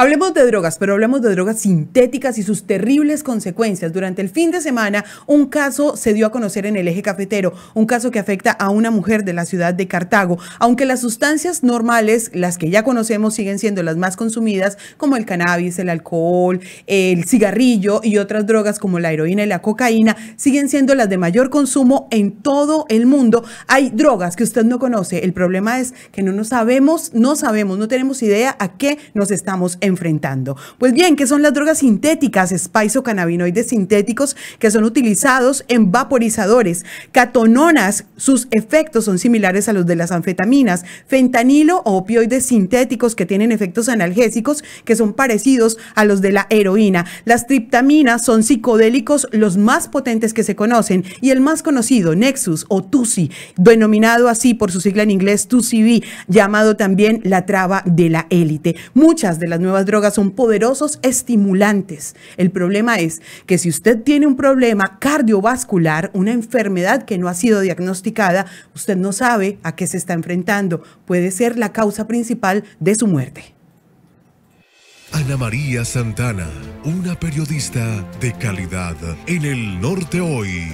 Hablemos de drogas, pero hablemos de drogas sintéticas y sus terribles consecuencias. Durante el fin de semana, un caso se dio a conocer en el eje cafetero, un caso que afecta a una mujer de la ciudad de Cartago. Aunque las sustancias normales, las que ya conocemos, siguen siendo las más consumidas, como el cannabis, el alcohol, el cigarrillo y otras drogas como la heroína y la cocaína, siguen siendo las de mayor consumo en todo el mundo. Hay drogas que usted no conoce. El problema es que no nos sabemos, no sabemos, no tenemos idea a qué nos estamos enfrentando enfrentando. Pues bien, ¿qué son las drogas sintéticas? Spice o cannabinoides sintéticos que son utilizados en vaporizadores. Catononas, sus efectos son similares a los de las anfetaminas. Fentanilo o opioides sintéticos que tienen efectos analgésicos que son parecidos a los de la heroína. Las triptaminas son psicodélicos los más potentes que se conocen y el más conocido, Nexus o Tusi, denominado así por su sigla en inglés Tusi llamado también la traba de la élite. Muchas de las nuevas drogas son poderosos estimulantes. El problema es que si usted tiene un problema cardiovascular, una enfermedad que no ha sido diagnosticada, usted no sabe a qué se está enfrentando. Puede ser la causa principal de su muerte. Ana María Santana, una periodista de calidad en el norte hoy.